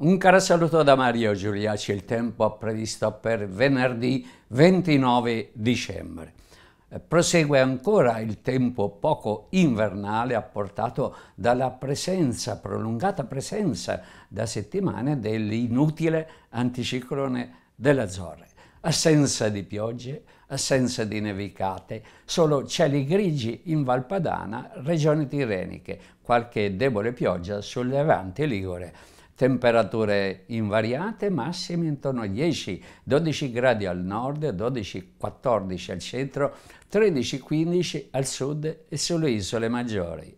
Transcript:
Un caro saluto da Mario Giuliaci, il tempo previsto per venerdì 29 dicembre. Prosegue ancora il tempo poco invernale apportato dalla presenza, prolungata presenza da settimane dell'inutile anticiclone delle Azzorre. Assenza di piogge, assenza di nevicate, solo cieli grigi in Valpadana, regioni tireniche, qualche debole pioggia sul Levante Ligure temperature invariate, massime intorno ai 10-12 gradi al nord, 12-14 al centro, 13-15 al sud e sulle isole maggiori.